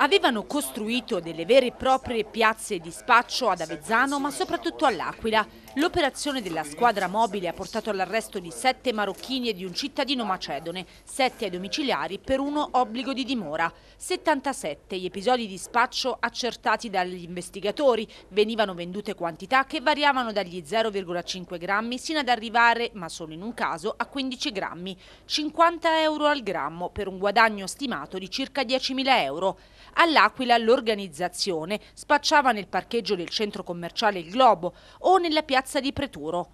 Avevano costruito delle vere e proprie piazze di spaccio ad Avezzano ma soprattutto all'Aquila. L'operazione della squadra mobile ha portato all'arresto di sette marocchini e di un cittadino macedone, sette ai domiciliari per uno obbligo di dimora. 77 gli episodi di spaccio accertati dagli investigatori. Venivano vendute quantità che variavano dagli 0,5 grammi sino ad arrivare, ma solo in un caso, a 15 grammi. 50 euro al grammo per un guadagno stimato di circa 10.000 euro. All'Aquila l'organizzazione spacciava nel parcheggio del centro commerciale Il Globo o nella piazza di Preturo.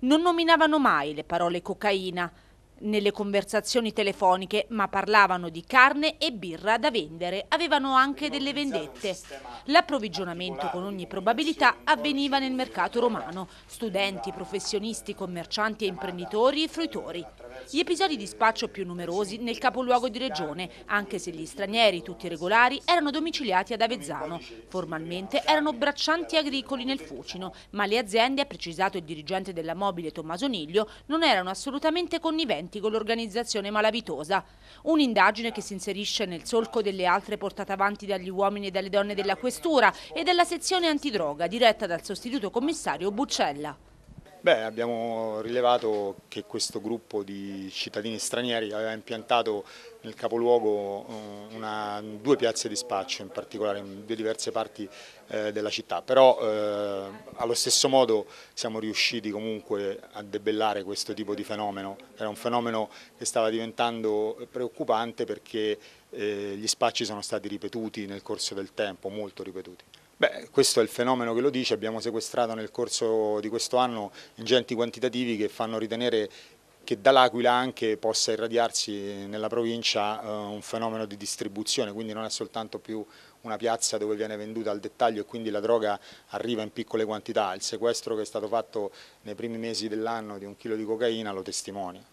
Non nominavano mai le parole cocaina nelle conversazioni telefoniche, ma parlavano di carne e birra da vendere. Avevano anche delle vendette. L'approvvigionamento con ogni probabilità avveniva nel mercato romano. Studenti, professionisti, commercianti e imprenditori e fruitori. Gli episodi di spaccio più numerosi nel capoluogo di regione, anche se gli stranieri, tutti regolari, erano domiciliati ad Avezzano. Formalmente erano braccianti agricoli nel Fucino, ma le aziende, ha precisato il dirigente della mobile Tommaso Niglio, non erano assolutamente conniventi con l'organizzazione malavitosa. Un'indagine che si inserisce nel solco delle altre portate avanti dagli uomini e dalle donne della Questura e della sezione antidroga diretta dal sostituto commissario Buccella. Beh, abbiamo rilevato che questo gruppo di cittadini stranieri aveva impiantato nel capoluogo eh, una, due piazze di spaccio, in particolare in due diverse parti eh, della città, però eh, allo stesso modo siamo riusciti comunque a debellare questo tipo di fenomeno, era un fenomeno che stava diventando preoccupante perché eh, gli spacci sono stati ripetuti nel corso del tempo, molto ripetuti. Beh, questo è il fenomeno che lo dice, abbiamo sequestrato nel corso di questo anno ingenti quantitativi che fanno ritenere che dall'Aquila anche possa irradiarsi nella provincia eh, un fenomeno di distribuzione, quindi non è soltanto più una piazza dove viene venduta al dettaglio e quindi la droga arriva in piccole quantità, il sequestro che è stato fatto nei primi mesi dell'anno di un chilo di cocaina lo testimonia.